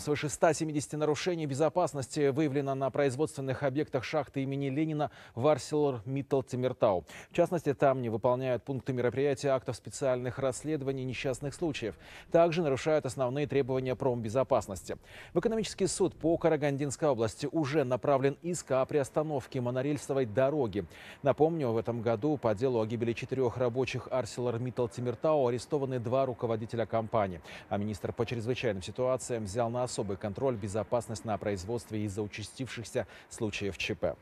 Свыше 170 нарушений безопасности выявлено на производственных объектах шахты имени Ленина в ArcelorMittal Тимиртау. В частности, там не выполняют пункты мероприятия актов специальных расследований несчастных случаев. Также нарушают основные требования промбезопасности. В экономический суд по Карагандинской области уже направлен иск о приостановке монорельсовой дороги. Напомню, в этом году по делу о гибели четырех рабочих ArcelorMittal Тимиртау арестованы два руководителя компании. А министр по чрезвычайным ситуациям взял на особый контроль безопасность на производстве из-за участившихся случаев ЧП.